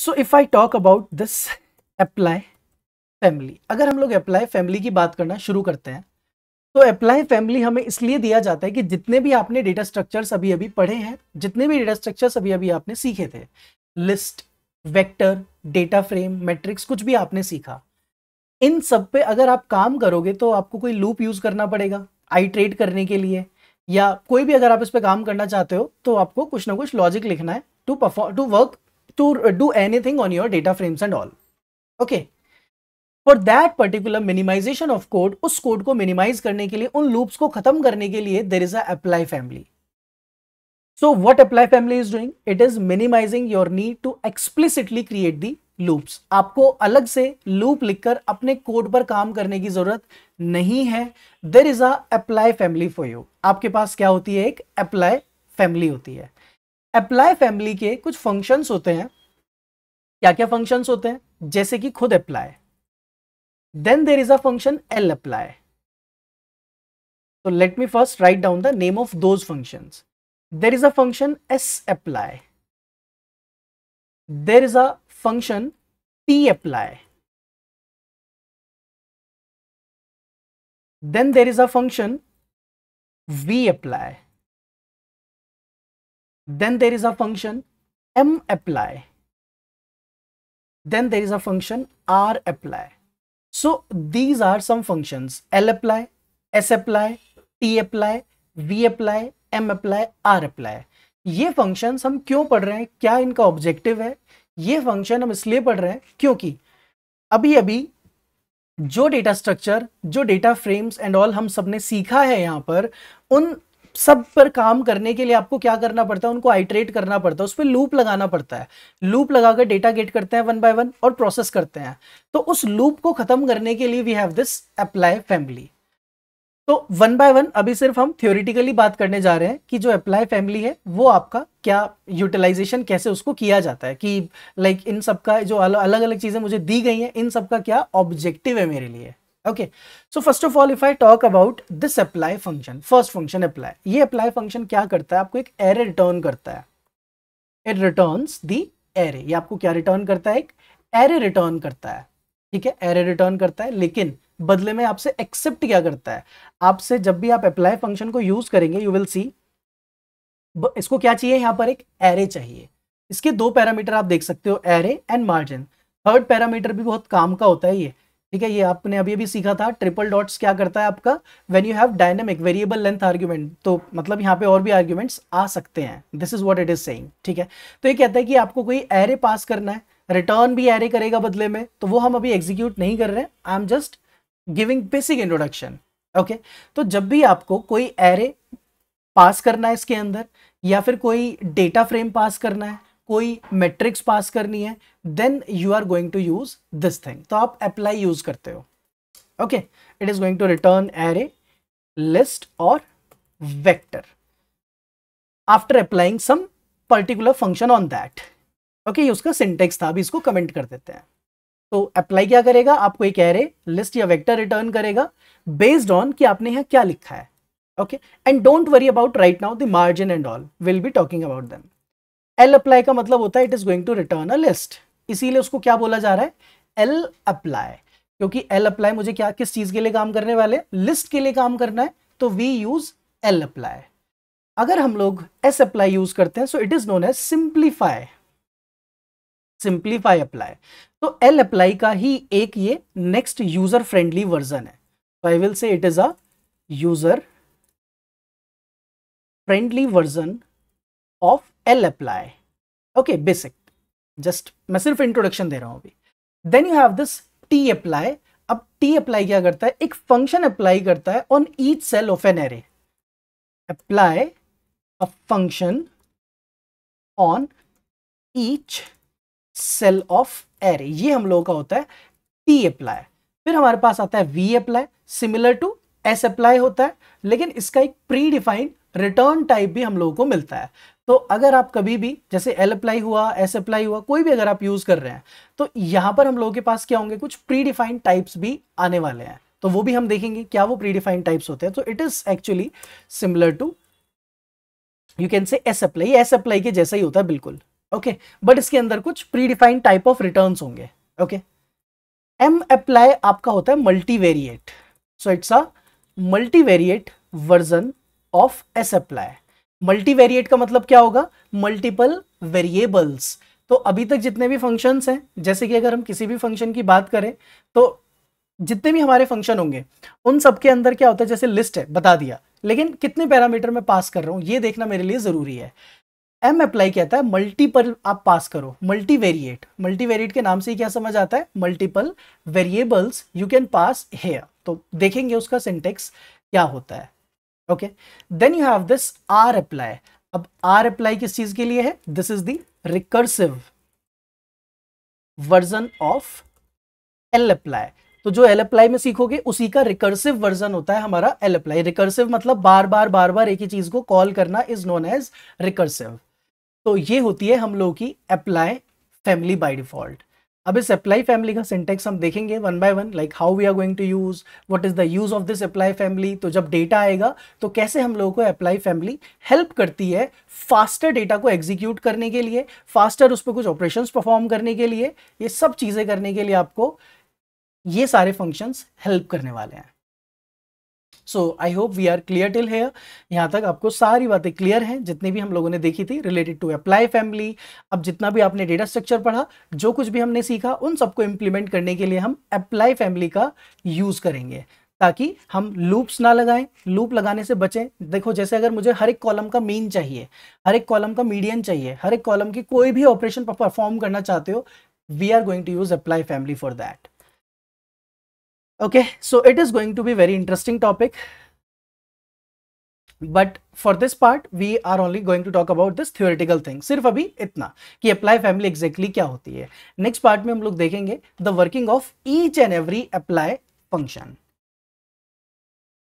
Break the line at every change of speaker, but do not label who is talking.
So if I talk about this apply family अगर हम लोग अप्लाई फैमिली की बात करना शुरू करते हैं तो अप्लाई फैमिली हमें इसलिए दिया जाता है कि जितने भी आपने डेटा स्ट्रक्चर्स अभी अभी पढ़े हैं जितने भी डेटा स्ट्रक्चर्स अभी अभी आपने सीखे थे list vector data frame matrix कुछ भी आपने सीखा इन सब पे अगर आप काम करोगे तो आपको कोई लूप यूज करना पड़ेगा आई ट्रेड करने के लिए या कोई भी अगर आप इस पर काम करना चाहते हो तो आपको कुछ ना कुछ लॉजिक लिखना है to perform to work to do anything on your data frames and all okay for that particular minimization of code उस कोड को मिनिमाइज करने के लिए उन लूप्स को खत्म करने के लिए there is apply family so what apply family is doing it is minimizing your need to explicitly create the loops आपको अलग से लूप लिखकर अपने कोड पर काम करने की जरूरत नहीं है there is apply family for you आपके पास क्या होती है एक अप्लाई फैमिली होती है अप्लाई फैमिली के कुछ फंक्शंस होते हैं क्या क्या फंक्शंस होते हैं जैसे कि खुद apply then there is a function L apply तो let me first write down the name of those function there is a function S apply there is a function T apply then there is a function V apply then there is a function m apply then there is a function r apply so these are some functions l apply s apply t apply v apply m apply r apply ये function हम क्यों पढ़ रहे हैं क्या इनका objective है ये फंक्शन हम इसलिए पढ़ रहे हैं क्योंकि अभी अभी जो डेटा स्ट्रक्चर जो डेटा फ्रेम्स एंड ऑल हम सबने सीखा है यहां पर उन सब पर काम करने के लिए आपको क्या करना पड़ता है उनको आइट्रेट करना पड़ता है उस पर लूप लगाना पड़ता है लूप लगाकर डेटा गेट करते हैं वन बाय वन और प्रोसेस करते हैं तो उस लूप को खत्म करने के लिए we have this apply family तो वन बाय वन अभी सिर्फ हम थ्योरिटिकली बात करने जा रहे हैं कि जो अप्लाई फैमिली है वो आपका क्या यूटिलाइजेशन कैसे उसको किया जाता है कि लाइक like, इन सबका जो अलग अलग चीज़ें मुझे दी गई हैं इन सबका क्या ऑब्जेक्टिव है मेरे लिए okay so first of all if I talk about this apply function first function apply ये अप्लाई फंक्शन क्या करता है आपको एक एरे रिटर्न करता है इट रिटर्न दी एरे ये आपको क्या रिटर्न करता है एक एरे रिटर्न करता है ठीक है एरे रिटर्न करता है लेकिन बदले में आपसे एक्सेप्ट क्या करता है आपसे जब भी आप अप्लाई फंक्शन को यूज करेंगे यू विल सी इसको क्या चाहिए यहां पर एक एरे चाहिए इसके दो पैरामीटर आप देख सकते हो array and margin third parameter भी बहुत काम का होता है ये ठीक है ये आपने अभी अभी सीखा था ट्रिपल डॉट्स क्या करता है आपका when you have dynamic variable length argument तो मतलब यहाँ पे और भी आर्ग्यूमेंट्स आ सकते हैं this is what it is saying ठीक है तो ये कहता है कि आपको कोई एरे पास करना है रिटर्न भी एरे करेगा बदले में तो वो हम अभी एग्जीक्यूट नहीं कर रहे हैं I am just giving basic introduction okay तो जब भी आपको कोई एरे पास करना है इसके अंदर या फिर कोई डेटा फ्रेम पास करना है कोई मैट्रिक्स पास करनी है then you are going to use this thing तो आप अप्लाई यूज करते हो okay it is going to return array list और vector after applying some particular function on that okay ये उसका सिंटेक्स था अभी इसको कमेंट कर देते हैं तो अप्लाई क्या करेगा आपको एक एरे लिस्ट या वेक्टर रिटर्न करेगा बेस्ड ऑन कि आपने यहां क्या लिखा है okay and don't worry about right now the margin and all will be talking about then L apply का मतलब होता है it is going to return a list इसीलिए उसको क्या बोला जा रहा है एल अप्लाई क्योंकि एल अप्लाई मुझे क्या किस चीज के लिए काम करने वाले लिस्ट के लिए काम करना है तो वी यूज एल अप्लाई अगर हम लोग एस अप्लाई यूज करते हैं so it is known as simplify simplify apply तो एल अप्लाई का ही एक ये नेक्स्ट यूजर फ्रेंडली वर्जन है I will say it is a user friendly version of L apply okay basic just मैं सिर्फ इंट्रोडक्शन दे रहा हूँ अभी then you have this T apply अब टी अप्लाई क्या करता है एक फंक्शन अप्लाई करता है on each cell of an array apply a function on each cell of array ये हम लोगों का होता है टी अप्लाई फिर हमारे पास आता है V apply similar to S apply होता है लेकिन इसका एक प्री डिफाइंड रिटर्न टाइप भी हम लोगों को मिलता है तो अगर आप कभी भी जैसे एल अप्लाई हुआ एस अप्लाई हुआ कोई भी अगर आप यूज़ कर रहे हैं तो यहां पर हम लोगों के पास क्या होंगे कुछ प्री डिफाइंड टाइप्स भी आने वाले हैं तो वो भी हम देखेंगे क्या वो प्री डिफाइंड टाइप्स होते हैं तो it is actually similar to you can say S apply S apply के जैसा ही होता है बिल्कुल ओके okay? बट इसके अंदर कुछ pre defined type of return होंगे ओके एम अप्लाई आपका होता है multivariate so it's a multivariate version of S apply multivariate का मतलब क्या होगा मल्टीपल वेरिएबल्स तो अभी तक जितने भी फंक्शंस हैं जैसे कि अगर हम किसी भी फंक्शन की बात करें तो जितने भी हमारे फंक्शन होंगे उन सबके अंदर क्या होता है जैसे लिस्ट है बता दिया लेकिन कितने पैरामीटर में पास कर रहा हूँ ये देखना मेरे लिए ज़रूरी है एम अप्लाई कहता है मल्टीपल आप पास करो मल्टीवेरिएट मल्टीवेरिएट के नाम से ही क्या समझ आता है multiple variables you can pass here तो देखेंगे उसका सिंटेक्स क्या होता है okay then you have this R apply अब आर अप्लाई किस चीज के लिए है this is the recursive version of L apply तो जो एल अप्लाई में सीखोगे उसी का रिकर्सिव वर्जन होता है हमारा एल अप्लाई रिकर्सिव मतलब बार बार बार बार एक ही चीज को कॉल करना इज नोन एज रिकर्सिव तो ये होती है हम लोगों की अप्लाई फैमिली बाय डिफॉल्ट अब इस अप्लाई फैमिली का सिंटेक्स हम देखेंगे one by one like how we are going to use what is the use of this apply family तो जब डेटा आएगा तो कैसे हम लोगों को अप्लाई फैमिली हेल्प करती है फास्टर डेटा को एग्जीक्यूट करने के लिए फास्टर उस पर कुछ ऑपरेशन परफॉर्म करने के लिए ये सब चीज़ें करने के लिए आपको ये सारे फंक्शंस हेल्प करने वाले हैं so I hope we are clear till here यहाँ तक आपको सारी बातें क्लियर हैं जितनी भी हम लोगों ने देखी थी रिलेटेड टू अप्लाई फैमिली अब जितना भी आपने डेटा स्ट्रक्चर पढ़ा जो कुछ भी हमने सीखा उन सबको इम्प्लीमेंट करने के लिए हम अप्लाई फैमिली का यूज़ करेंगे ताकि हम लूप्स ना लगाएं लूप लगाने से बचें देखो जैसे अगर मुझे हर एक कॉलम का मीन चाहिए हर एक कॉलम का मीडियन चाहिए हर एक कॉलम की कोई भी ऑपरेशन परफॉर्म करना चाहते हो we are going to use apply family for that okay so it is going to be very interesting topic but for this part we are only going to talk about this theoretical thing सिर्फ अभी इतना कि apply family exactly क्या होती है next part में हम लोग देखेंगे the working of each and every apply function